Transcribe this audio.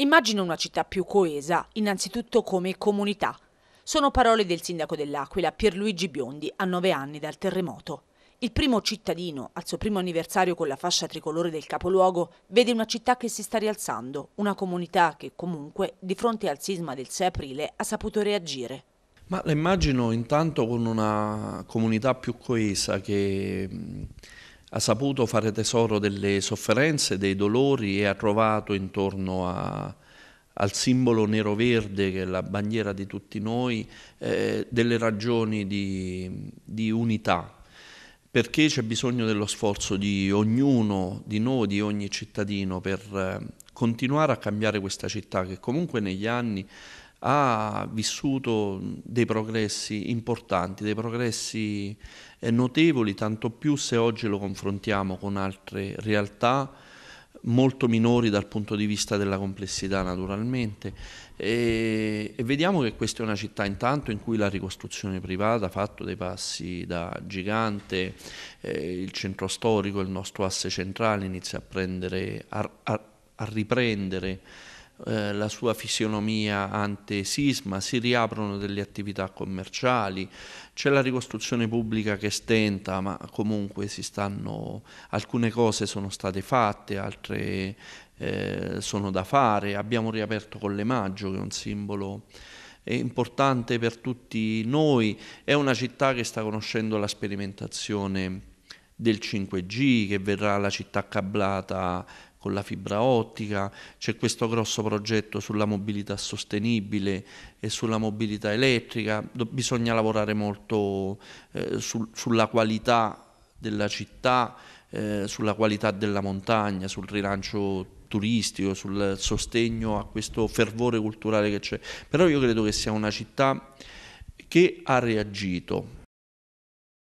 Immagino una città più coesa, innanzitutto come comunità. Sono parole del sindaco dell'Aquila, Pierluigi Biondi, a nove anni dal terremoto. Il primo cittadino, al suo primo anniversario con la fascia tricolore del capoluogo, vede una città che si sta rialzando, una comunità che comunque, di fronte al sisma del 6 aprile, ha saputo reagire. Ma la immagino intanto con una comunità più coesa che ha saputo fare tesoro delle sofferenze, dei dolori e ha trovato intorno a, al simbolo nero-verde, che è la bandiera di tutti noi, eh, delle ragioni di, di unità, perché c'è bisogno dello sforzo di ognuno, di noi, di ogni cittadino per eh, continuare a cambiare questa città che comunque negli anni ha vissuto dei progressi importanti, dei progressi eh, notevoli, tanto più se oggi lo confrontiamo con altre realtà molto minori dal punto di vista della complessità naturalmente e, e, vediamo che questa è una città intanto in cui la ricostruzione privata ha fatto dei passi da gigante, eh, il centro storico, il nostro asse centrale inizia a, prendere, a, a, a riprendere eh, la sua fisionomia antisisma, si riaprono delle attività commerciali, c'è la ricostruzione pubblica che stenta, ma comunque stanno, alcune cose sono state fatte, altre eh, sono da fare, abbiamo riaperto Maggio, che è un simbolo eh, importante per tutti noi, è una città che sta conoscendo la sperimentazione del 5G, che verrà la città cablata con la fibra ottica, c'è questo grosso progetto sulla mobilità sostenibile e sulla mobilità elettrica, Do bisogna lavorare molto eh, sul sulla qualità della città, eh, sulla qualità della montagna, sul rilancio turistico, sul sostegno a questo fervore culturale che c'è, però io credo che sia una città che ha reagito